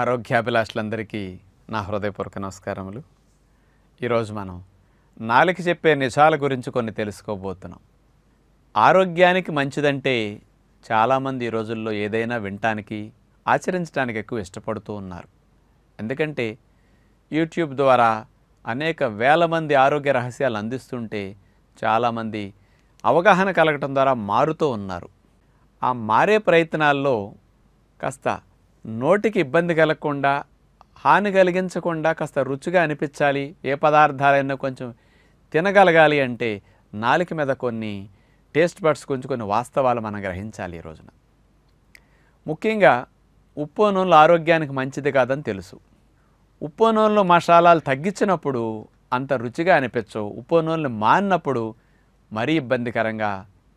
ఆరోగ్యాభిలాషులందరికీ నా హృదయపూర్వక నమస్కారములు ఈరోజు మనం నాలుగు చెప్పే నిజాల గురించి కొన్ని తెలుసుకోబోతున్నాం ఆరోగ్యానికి మంచిదంటే చాలామంది ఈ రోజుల్లో ఏదైనా వినటానికి ఆచరించడానికి ఎక్కువ ఇష్టపడుతూ ఉన్నారు ఎందుకంటే యూట్యూబ్ ద్వారా అనేక వేల మంది ఆరోగ్య రహస్యాలు అందిస్తుంటే చాలామంది అవగాహన కలగటం ద్వారా మారుతూ ఉన్నారు ఆ మారే ప్రయత్నాల్లో కాస్త నోటికి ఇబ్బంది కలగకుండా హాని కలిగించకుండా కాస్త రుచిగా అనిపించాలి ఏ పదార్థాలైనా కొంచెం తినగలగాలి అంటే నాలుక మీద కొన్ని టేస్ట్ బడ్స్ కొంచెం కొన్ని వాస్తవాలు మనం గ్రహించాలి ఈ రోజున ముఖ్యంగా ఉప్పు నూనెలు ఆరోగ్యానికి మంచిది కాదని తెలుసు ఉప్పు నూనెలు మసాలాలు తగ్గించినప్పుడు అంత రుచిగా అనిపించవు ఉప్పు నూనెలు మానినప్పుడు మరీ ఇబ్బందికరంగా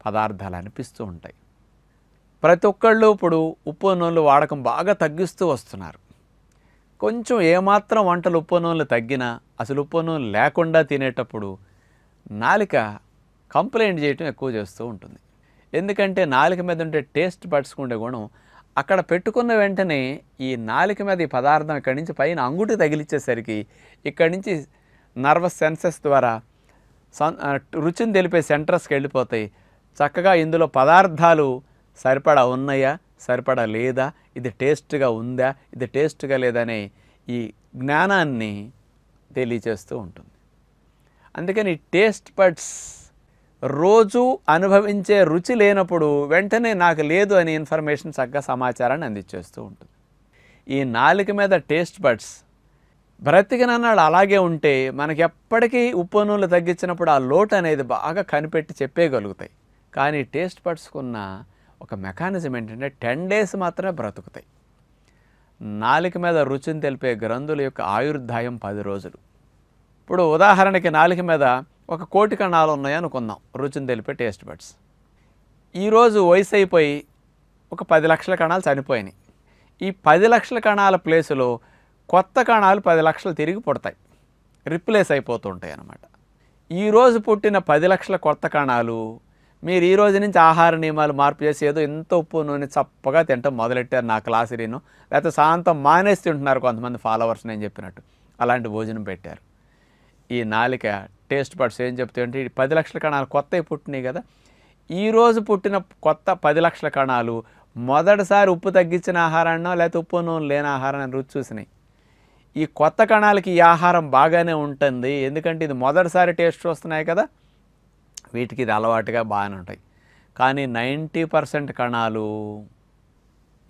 పదార్థాలు అనిపిస్తూ ఉంటాయి ప్రతి ఒక్కళ్ళు ఇప్పుడు ఉప్పు నూనెలు వాడకం బాగా తగ్గిస్తూ వస్తున్నారు కొంచెం ఏమాత్రం వంటలు ఉప్పు నూనెలు తగ్గినా అసలు ఉప్పు నూనెలు లేకుండా తినేటప్పుడు నాలిక కంప్లైంట్ చేయటం ఎక్కువ చేస్తూ ఉంటుంది ఎందుకంటే నాలిక మీద ఉండే టేస్ట్ పట్టుకుండే గుణం అక్కడ పెట్టుకున్న వెంటనే ఈ నాలిక మీద ఈ పదార్థం ఇక్కడి నుంచి పైన అంగుటి తగిలిచ్చేసరికి ఇక్కడి నుంచి నర్వస్ సెన్సెస్ ద్వారా రుచిని తెలిపే సెంటర్స్కి వెళ్ళిపోతాయి చక్కగా ఇందులో పదార్థాలు సరిపడా ఉన్నాయా సరిపడా లేదా ఇది టేస్ట్గా ఉందా ఇది టేస్ట్గా లేదనే ఈ జ్ఞానాన్ని తెలియచేస్తూ ఉంటుంది అందుకని టేస్ట్ బడ్స్ రోజు అనుభవించే రుచి లేనప్పుడు వెంటనే నాకు లేదు అనే ఇన్ఫర్మేషన్ చక్కగా సమాచారాన్ని అందించేస్తూ ఉంటుంది ఈ నాలుక మీద టేస్ట్ బడ్స్ బ్రతికినన్నాడు అలాగే ఉంటే మనకి ఎప్పటికీ నూనెలు తగ్గించినప్పుడు ఆ లోటు అనేది బాగా కనిపెట్టి చెప్పేయగలుగుతాయి కానీ టేస్ట్ బడ్స్కున్న ఒక మెకానిజం ఏంటంటే టెన్ డేస్ మాత్రమే బ్రతుకుతాయి నాలుక మీద రుచిని తెలిపే గ్రంథుల యొక్క ఆయుర్దాయం పది రోజులు ఇప్పుడు ఉదాహరణకి నాలుక మీద ఒక కోటి కణాలు ఉన్నాయి అనుకుందాం రుచిని తెలిపే టేస్ట్ బడ్స్ ఈరోజు వయసు అయిపోయి ఒక పది లక్షల కణాలు చనిపోయినాయి ఈ పది లక్షల కణాల ప్లేసులో కొత్త కణాలు పది లక్షలు తిరిగి పుడతాయి రిప్లేస్ అయిపోతుంటాయి అన్నమాట ఈరోజు పుట్టిన పది లక్షల కొత్త కణాలు మీరు ఈ రోజు నుంచి ఆహార నియమాలు మార్పు చేసి ఏదో ఎంత ఉప్పు నూనె చప్పగా తింటాం మొదలెట్టారు నా క్లాస్ నేను లేకపోతే సాయంత్రం మానేసి తింటున్నారు కొంతమంది ఫాలోవర్స్ నేను చెప్పినట్టు అలాంటి భోజనం పెట్టారు ఈ నాలిక టేస్ట్ బడ్స్ ఏం చెప్తాయంటే ఈ పది లక్షల కణాలు కొత్తవి పుట్టినాయి కదా ఈరోజు పుట్టిన కొత్త పది లక్షల కణాలు మొదటిసారి ఉప్పు తగ్గించిన ఆహారాన్నో లేకపోతే ఉప్పు నూనె లేని ఆహారాన్ని రుచి చూసినాయి ఈ కొత్త కణాలకి ఈ ఆహారం బాగానే ఉంటుంది ఎందుకంటే ఇది మొదటిసారి టేస్ట్ చూస్తున్నాయి కదా వీటికి ఇది అలవాటుగా బాగానే ఉంటాయి కానీ నైంటీ పర్సెంట్ కణాలు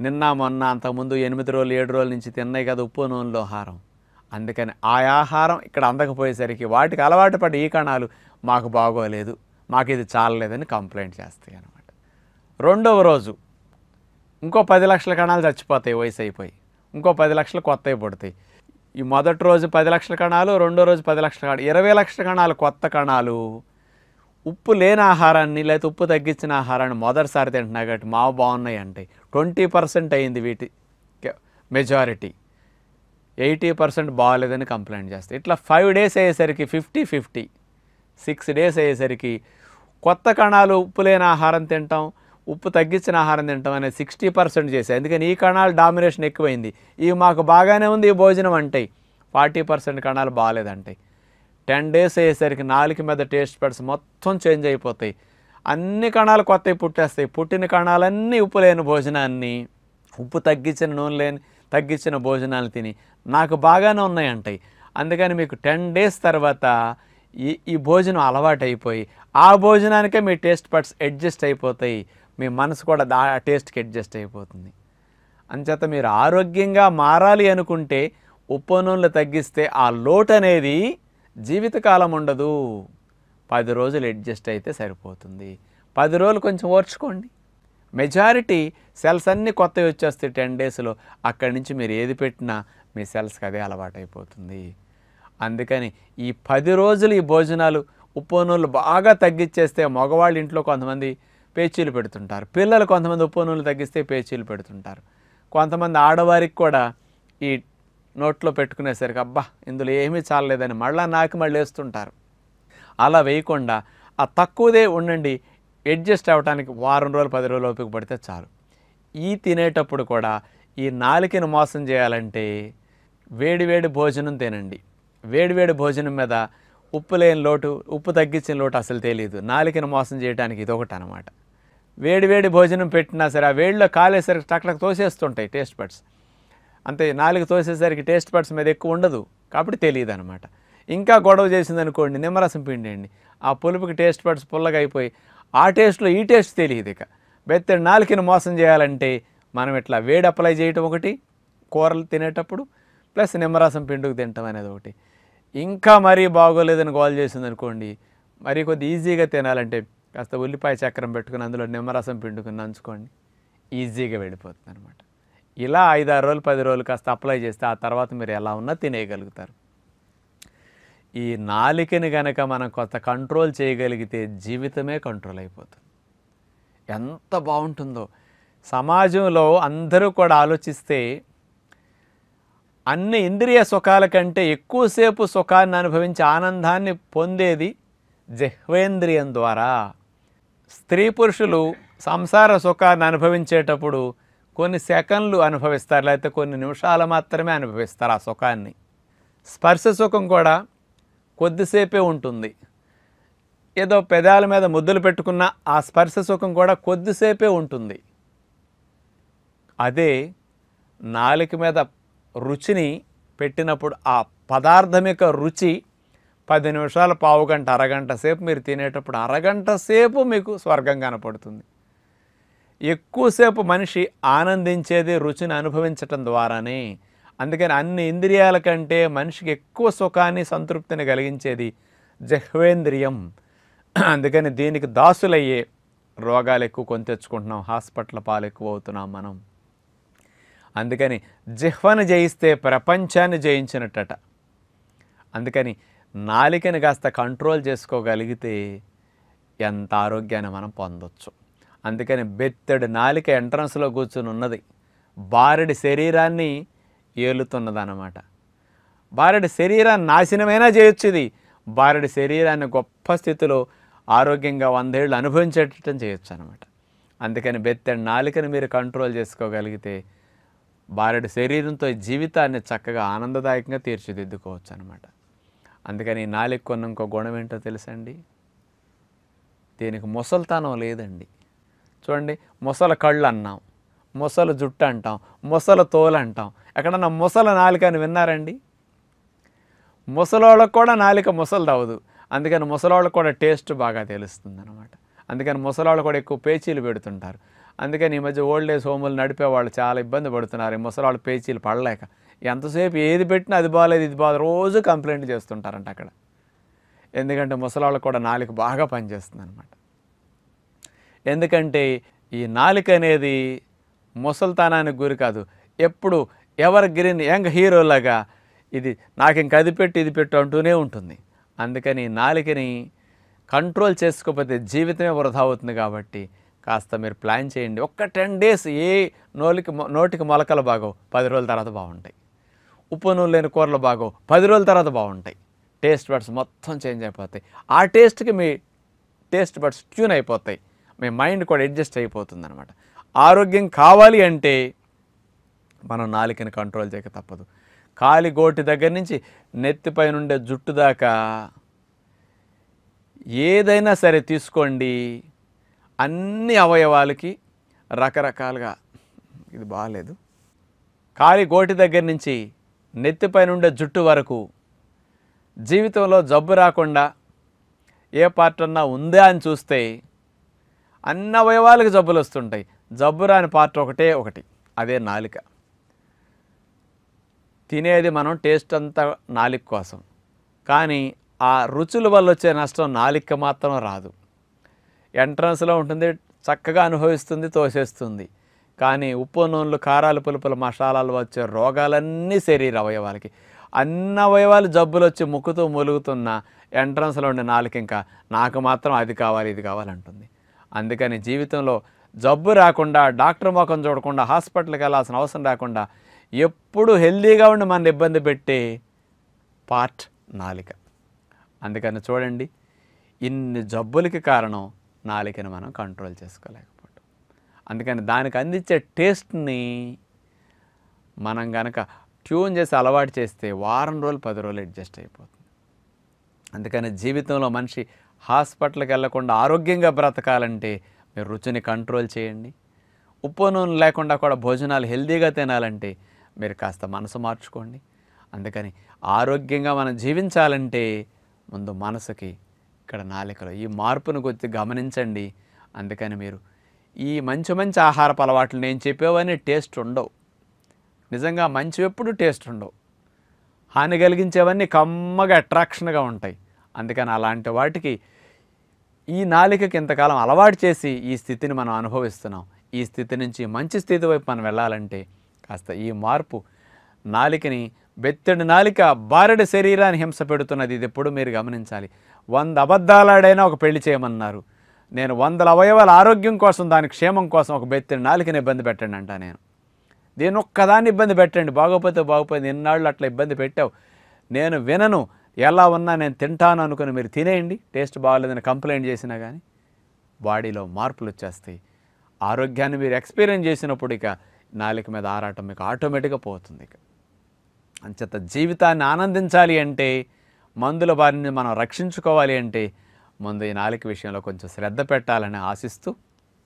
నిన్న మొన్న అంతకుముందు ఎనిమిది రోజులు ఏడు రోజుల నుంచి తిన్నాయి కదా ఉప్పు నూనెలో ఆహారం అందుకని ఆ ఆహారం ఇక్కడ అందకపోయేసరికి వాటికి అలవాటు పడి ఈ కణాలు మాకు బాగోలేదు మాకు ఇది చాలలేదని కంప్లైంట్ చేస్తాయి అనమాట రెండవ రోజు ఇంకో పది లక్షల కణాలు చచ్చిపోతాయి వయసు అయిపోయి ఇంకో పది లక్షలు కొత్తవి పడతాయి ఈ మొదటి రోజు పది లక్షల కణాలు రెండో రోజు పది లక్షల కణాలు ఇరవై లక్షల కణాలు కొత్త కణాలు ఉప్పు లేని ఆహారాన్ని లేకపోతే ఉప్పు తగ్గించిన ఆహారాన్ని మొదటిసారి తింటున్నా కాబట్టి మావు బాగున్నాయి అంటే ట్వంటీ పర్సెంట్ అయింది వీటి మెజారిటీ ఎయిటీ పర్సెంట్ బాగాలేదని కంప్లైంట్ చేస్తాయి ఇట్లా ఫైవ్ డేస్ అయ్యేసరికి ఫిఫ్టీ ఫిఫ్టీ సిక్స్ డేస్ అయ్యేసరికి కొత్త కణాలు ఉప్పు లేని ఆహారం తింటాం ఉప్పు తగ్గించిన ఆహారం తింటాం అనేది సిక్స్టీ పర్సెంట్ చేసాయి అందుకని ఈ కణాలు డామినేషన్ ఎక్కువైంది ఇవి మాకు బాగానే ఉంది ఈ భోజనం అంటాయి ఫార్టీ పర్సెంట్ కణాలు బాగాలేదంటాయి టెన్ డేస్ అయ్యేసరికి నాలుగు మీద టేస్ట్ పెడ్స్ మొత్తం చేంజ్ అయిపోతాయి అన్ని కణాలు కొత్తవి పుట్టేస్తాయి పుట్టిన కణాలన్నీ ఉప్పు లేని భోజనాన్ని ఉప్పు తగ్గించిన నూనె లేని తగ్గించిన భోజనాలు తిని నాకు బాగానే ఉన్నాయంటాయి అందుకని మీకు టెన్ డేస్ తర్వాత ఈ ఈ భోజనం అలవాటైపోయి ఆ భోజనానికే మీ టేస్ట్ పడ్స్ అడ్జస్ట్ అయిపోతాయి మీ మనసు కూడా దా టేస్ట్కి అడ్జస్ట్ అయిపోతుంది అంచేత మీరు ఆరోగ్యంగా మారాలి అనుకుంటే ఉప్పు నూనెలు తగ్గిస్తే ఆ లోటు అనేది జీవితకాలం ఉండదు పది రోజులు అడ్జస్ట్ అయితే సరిపోతుంది పది రోజులు కొంచెం ఓర్చుకోండి మెజారిటీ సెల్స్ అన్నీ కొత్తవి వచ్చేస్తాయి టెన్ డేస్లో అక్కడి నుంచి మీరు ఏది పెట్టినా మీ సెల్స్కి అదే అలవాటైపోతుంది అందుకని ఈ పది రోజులు ఈ భోజనాలు ఉప్పోనూలు బాగా తగ్గించేస్తే మగవాళ్ళు ఇంట్లో కొంతమంది పేచీలు పెడుతుంటారు పిల్లలు కొంతమంది ఉప్పోనూలు తగ్గిస్తే పేచీలు పెడుతుంటారు కొంతమంది ఆడవారికి కూడా ఈ నోట్లో పెట్టుకునేసరికి అబ్బా ఇందులో ఏమీ చాలలేదని మళ్ళా నాకు మళ్ళీ వేస్తుంటారు అలా వేయకుండా ఆ తక్కువదే ఉండండి అడ్జస్ట్ అవ్వడానికి వారం రోజులు పది రోజులు ఓపిక పడితే చాలు ఈ తినేటప్పుడు కూడా ఈ నాలుకని మోసం చేయాలంటే వేడివేడి భోజనం తినండి వేడివేడి భోజనం మీద ఉప్పు లేని లోటు ఉప్పు తగ్గించిన లోటు అసలు తెలియదు నాలుకని మోసం చేయడానికి ఇదొకటి అనమాట వేడివేడి భోజనం పెట్టినా సరే ఆ వేడిలో కాలేసరికి టక్లకు తోసేస్తుంటాయి టేస్ట్ బడ్స్ అంతే నాలుగు తోసేసరికి టేస్ట్ బడ్స్ మీద ఎక్కువ ఉండదు కాబట్టి తెలియదు అనమాట ఇంకా గొడవ చేసిందనుకోండి నిమ్మరసం అండి ఆ పులుపుకి టేస్ట్ బడ్స్ పుల్లగా అయిపోయి ఆ టేస్ట్లో ఈ టేస్ట్ తెలియదు ఇక బెత్తడి నాలుకని మోసం చేయాలంటే మనం ఇట్లా వేడి అప్లై చేయటం ఒకటి కూరలు తినేటప్పుడు ప్లస్ నిమ్మరసం పిండుకు తినటం అనేది ఒకటి ఇంకా మరీ బాగోలేదని గోల్ చేసింది అనుకోండి మరీ కొద్ది ఈజీగా తినాలంటే కాస్త ఉల్లిపాయ చక్రం పెట్టుకుని అందులో నిమ్మరసం పిండుకుని నంచుకోండి ఈజీగా వెళ్ళిపోతుంది అనమాట ఇలా ఐదారు రోజులు పది రోజులు కాస్త అప్లై చేస్తే ఆ తర్వాత మీరు ఎలా ఉన్నా తినేయగలుగుతారు ఈ నాలికని గనక మనం కొంత కంట్రోల్ చేయగలిగితే జీవితమే కంట్రోల్ అయిపోతుంది ఎంత బాగుంటుందో సమాజంలో అందరూ కూడా ఆలోచిస్తే అన్ని ఇంద్రియ సుఖాల కంటే ఎక్కువసేపు సుఖాన్ని అనుభవించి ఆనందాన్ని పొందేది జహ్వేంద్రియం ద్వారా స్త్రీ పురుషులు సంసార సుఖాన్ని అనుభవించేటప్పుడు కొన్ని సెకండ్లు అనుభవిస్తారు లేకపోతే కొన్ని నిమిషాలు మాత్రమే అనుభవిస్తారు ఆ సుఖాన్ని స్పర్శ సుఖం కూడా కొద్దిసేపే ఉంటుంది ఏదో పెదాల మీద ముద్దులు పెట్టుకున్న ఆ స్పర్శ సుఖం కూడా కొద్దిసేపే ఉంటుంది అదే నాలుక మీద రుచిని పెట్టినప్పుడు ఆ పదార్థం యొక్క రుచి పది నిమిషాలు పావు గంట అరగంట సేపు మీరు తినేటప్పుడు అరగంట సేపు మీకు స్వర్గం కనపడుతుంది ఎక్కువసేపు మనిషి ఆనందించేది రుచిని అనుభవించటం ద్వారానే అందుకని అన్ని ఇంద్రియాల కంటే మనిషికి ఎక్కువ సుఖాన్ని సంతృప్తిని కలిగించేది జహ్వేంద్రియం అందుకని దీనికి దాసులయ్యే రోగాలు ఎక్కువ కొని తెచ్చుకుంటున్నాం హాస్పిటల్ పాలు ఎక్కువ అవుతున్నాం మనం అందుకని జిహ్వను జయిస్తే ప్రపంచాన్ని జయించినట్టట అందుకని నాలికని కాస్త కంట్రోల్ చేసుకోగలిగితే ఎంత ఆరోగ్యాన్ని మనం పొందొచ్చు అందుకని బెత్తడి నాలిక ఎంట్రన్స్లో కూర్చుని ఉన్నది బారెడి శరీరాన్ని ఏలుతున్నదన్నమాట బారడి శరీరాన్ని నాశనమైనా చేయొచ్చు ఇది బారడి శరీరాన్ని గొప్ప స్థితిలో ఆరోగ్యంగా వందేళ్ళు అనుభవించేటట్టు చేయొచ్చు అనమాట అందుకని బెత్తడి నాలికను మీరు కంట్రోల్ చేసుకోగలిగితే బారెడు శరీరంతో జీవితాన్ని చక్కగా ఆనందదాయకంగా తీర్చిదిద్దుకోవచ్చు అనమాట అందుకని నాలిక కొన్న ఇంకో గుణం ఏంటో తెలుసండి దీనికి ముసల్తానం లేదండి చూడండి మొసల కళ్ళు అన్నాం మొసలు జుట్టు అంటాం మొసల తోలు అంటాం ఎక్కడన్నా మొసల నాలిక అని విన్నారండి ముసలోళ్ళకు కూడా నాలిక ముసలు తవ్వదు అందుకని ముసలోళ్ళకు కూడా టేస్ట్ బాగా తెలుస్తుంది అనమాట అందుకని ముసలాళ్ళు కూడా ఎక్కువ పేచీలు పెడుతుంటారు అందుకని ఈ మధ్య ఓల్డ్ ఏజ్ హోములు నడిపే వాళ్ళు చాలా ఇబ్బంది పడుతున్నారు ఈ ముసలాళ్ళు పేచీలు పడలేక ఎంతసేపు ఏది పెట్టినా అది బాగాలేదు ఇది బాగా రోజు కంప్లైంట్ చేస్తుంటారంట అక్కడ ఎందుకంటే ముసలాళ్ళకు కూడా నాలుగు బాగా పనిచేస్తుంది అనమాట ఎందుకంటే ఈ నాలుక అనేది ముసల్తానానికి గురి కాదు ఎప్పుడు ఎవర్ గ్రీన్ యంగ్ హీరోలాగా ఇది నాకు ఇంక అది పెట్టి ఇది పెట్టు అంటూనే ఉంటుంది అందుకని నాలుకని కంట్రోల్ చేసుకోకపోతే జీవితమే వృధా అవుతుంది కాబట్టి కాస్త మీరు ప్లాన్ చేయండి ఒక్క టెన్ డేస్ ఏ నోలికి నోటికి మొలకలు బాగో పది రోజుల తర్వాత బాగుంటాయి ఉప్పు నూనె లేని కూరలు బాగో పది రోజుల తర్వాత బాగుంటాయి టేస్ట్ బడ్స్ మొత్తం చేంజ్ అయిపోతాయి ఆ టేస్ట్కి మీ టేస్ట్ బడ్స్ ట్యూన్ అయిపోతాయి మీ మైండ్ కూడా అడ్జస్ట్ అయిపోతుంది అనమాట ఆరోగ్యం కావాలి అంటే మనం నాలికని కంట్రోల్ చేయక తప్పదు కాలి గోటి దగ్గర నుంచి నెత్తిపై నుండే జుట్టు దాకా ఏదైనా సరే తీసుకోండి అన్ని అవయవాలకి రకరకాలుగా ఇది బాగాలేదు కాలి గోటి దగ్గర నుంచి నెత్తిపైన ఉండే జుట్టు వరకు జీవితంలో జబ్బు రాకుండా ఏ పార్ట్ అన్నా ఉందా అని చూస్తే అన్ని అవయవాలకు జబ్బులు వస్తుంటాయి జబ్బు రాని పార్ట్ ఒకటే ఒకటి అదే నాలిక తినేది మనం టేస్ట్ అంతా నాలిక కోసం కానీ ఆ రుచుల వల్ల వచ్చే నష్టం నాలిక మాత్రం రాదు ఎంట్రన్స్లో ఉంటుంది చక్కగా అనుభవిస్తుంది తోసేస్తుంది కానీ ఉప్పు నూనెలు కారాలు పులుపులు మసాలాలు వచ్చే రోగాలన్నీ శరీర అవయవాలకి అన్ని అవయవాలు జబ్బులు వచ్చి ముక్కుతూ ములుగుతున్న ఎంట్రన్స్లో ఉండే నాలుక ఇంకా నాకు మాత్రం అది కావాలి ఇది కావాలంటుంది అందుకని జీవితంలో జబ్బు రాకుండా డాక్టర్ ముఖం చూడకుండా హాస్పిటల్కి వెళ్ళాల్సిన అవసరం రాకుండా ఎప్పుడు హెల్దీగా ఉండి మన ఇబ్బంది పెట్టే పార్ట్ నాలిక అందుకని చూడండి ఇన్ని జబ్బులకి కారణం నాలికను మనం కంట్రోల్ చేసుకోలేకపోవటం అందుకని దానికి అందించే టేస్ట్ని మనం కనుక ట్యూన్ చేసి అలవాటు చేస్తే వారం రోజులు పది రోజులు అడ్జస్ట్ అయిపోతుంది అందుకని జీవితంలో మనిషి హాస్పిటల్కి వెళ్లకుండా ఆరోగ్యంగా బ్రతకాలంటే మీరు రుచిని కంట్రోల్ చేయండి ఉప్పు నూనె లేకుండా కూడా భోజనాలు హెల్దీగా తినాలంటే మీరు కాస్త మనసు మార్చుకోండి అందుకని ఆరోగ్యంగా మనం జీవించాలంటే ముందు మనసుకి ఇక్కడ నాలికలో ఈ మార్పును గుర్తి గమనించండి అందుకని మీరు ఈ మంచి మంచి ఆహారపు అలవాట్లు నేను చెప్పేవని టేస్ట్ ఉండవు నిజంగా మంచి ఎప్పుడు టేస్ట్ ఉండవు హాని కలిగించేవన్నీ కమ్మగా అట్రాక్షన్గా ఉంటాయి అందుకని అలాంటి వాటికి ఈ నాలికకి ఇంతకాలం అలవాటు చేసి ఈ స్థితిని మనం అనుభవిస్తున్నాం ఈ స్థితి నుంచి మంచి స్థితి వైపు మనం వెళ్ళాలంటే కాస్త ఈ మార్పు నాలికని బెత్తడి నాలిక బారడి శరీరాన్ని హింస పెడుతున్నది ఇది ఎప్పుడు మీరు గమనించాలి వంద అబద్ధాలాడైనా ఒక పెళ్లి చేయమన్నారు నేను వందల అవయవాల ఆరోగ్యం కోసం దాని క్షేమం కోసం ఒక బెత్తడి నాలికని ఇబ్బంది పెట్టండి అంట నేను దీని ఒక్కదాన్ని ఇబ్బంది పెట్టండి బాగోపోతే బాగోపోయింది ఇన్నాళ్ళు అట్లా ఇబ్బంది పెట్టావు నేను వినను ఎలా ఉన్నా నేను తింటాను అనుకుని మీరు తినేయండి టేస్ట్ బాగాలేదని కంప్లైంట్ చేసినా కానీ బాడీలో మార్పులు వచ్చేస్తాయి ఆరోగ్యాన్ని మీరు ఎక్స్పీరియన్స్ చేసినప్పుడు ఇక నాలిక మీద ఆరాటం మీకు ఆటోమేటిక్గా పోతుంది ఇక అంచేత జీవితాన్ని ఆనందించాలి అంటే మందుల బారిని మనం రక్షించుకోవాలి అంటే ముందు ఈ నాలిక విషయంలో కొంచెం శ్రద్ధ పెట్టాలని ఆశిస్తూ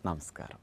నమస్కారం